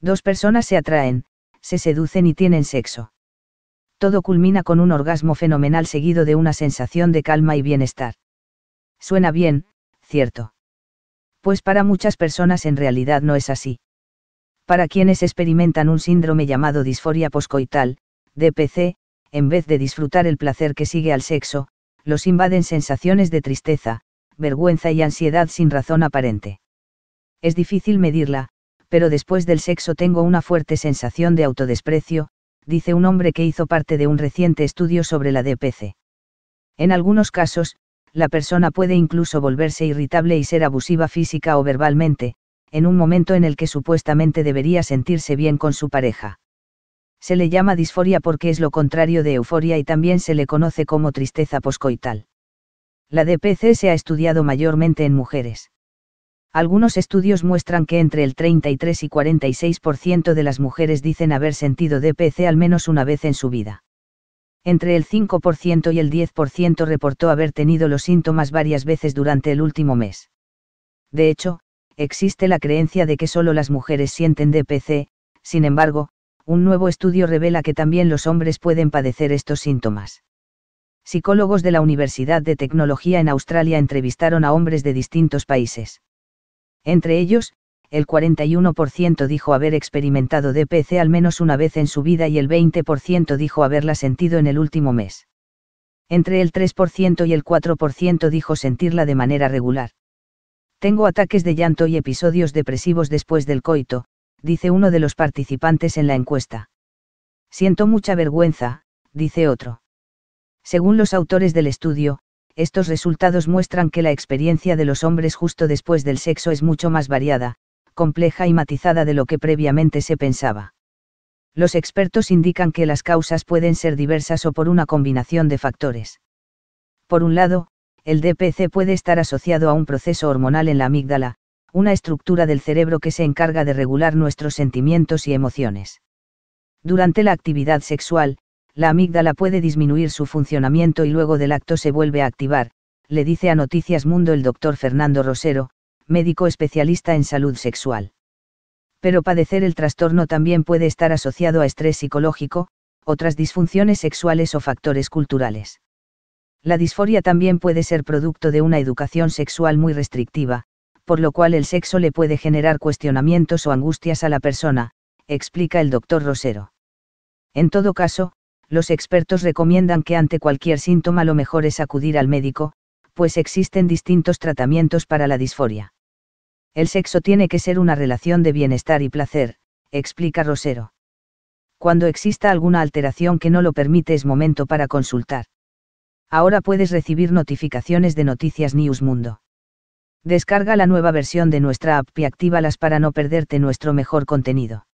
Dos personas se atraen, se seducen y tienen sexo. Todo culmina con un orgasmo fenomenal seguido de una sensación de calma y bienestar. Suena bien, cierto. Pues para muchas personas en realidad no es así. Para quienes experimentan un síndrome llamado disforia poscoital, DPC, en vez de disfrutar el placer que sigue al sexo, los invaden sensaciones de tristeza, vergüenza y ansiedad sin razón aparente. Es difícil medirla, pero después del sexo tengo una fuerte sensación de autodesprecio, dice un hombre que hizo parte de un reciente estudio sobre la DPC. En algunos casos, la persona puede incluso volverse irritable y ser abusiva física o verbalmente, en un momento en el que supuestamente debería sentirse bien con su pareja. Se le llama disforia porque es lo contrario de euforia y también se le conoce como tristeza poscoital. La DPC se ha estudiado mayormente en mujeres. Algunos estudios muestran que entre el 33 y 46% de las mujeres dicen haber sentido DPC al menos una vez en su vida. Entre el 5% y el 10% reportó haber tenido los síntomas varias veces durante el último mes. De hecho, existe la creencia de que solo las mujeres sienten DPC, sin embargo, un nuevo estudio revela que también los hombres pueden padecer estos síntomas. Psicólogos de la Universidad de Tecnología en Australia entrevistaron a hombres de distintos países entre ellos, el 41% dijo haber experimentado DPC al menos una vez en su vida y el 20% dijo haberla sentido en el último mes. Entre el 3% y el 4% dijo sentirla de manera regular. Tengo ataques de llanto y episodios depresivos después del coito, dice uno de los participantes en la encuesta. Siento mucha vergüenza, dice otro. Según los autores del estudio, estos resultados muestran que la experiencia de los hombres justo después del sexo es mucho más variada, compleja y matizada de lo que previamente se pensaba. Los expertos indican que las causas pueden ser diversas o por una combinación de factores. Por un lado, el DPC puede estar asociado a un proceso hormonal en la amígdala, una estructura del cerebro que se encarga de regular nuestros sentimientos y emociones. Durante la actividad sexual, la amígdala puede disminuir su funcionamiento y luego del acto se vuelve a activar, le dice a Noticias Mundo el doctor Fernando Rosero, médico especialista en salud sexual. Pero padecer el trastorno también puede estar asociado a estrés psicológico, otras disfunciones sexuales o factores culturales. La disforia también puede ser producto de una educación sexual muy restrictiva, por lo cual el sexo le puede generar cuestionamientos o angustias a la persona, explica el doctor Rosero. En todo caso, los expertos recomiendan que ante cualquier síntoma lo mejor es acudir al médico, pues existen distintos tratamientos para la disforia. El sexo tiene que ser una relación de bienestar y placer, explica Rosero. Cuando exista alguna alteración que no lo permite es momento para consultar. Ahora puedes recibir notificaciones de Noticias News Mundo. Descarga la nueva versión de nuestra app y actívalas para no perderte nuestro mejor contenido.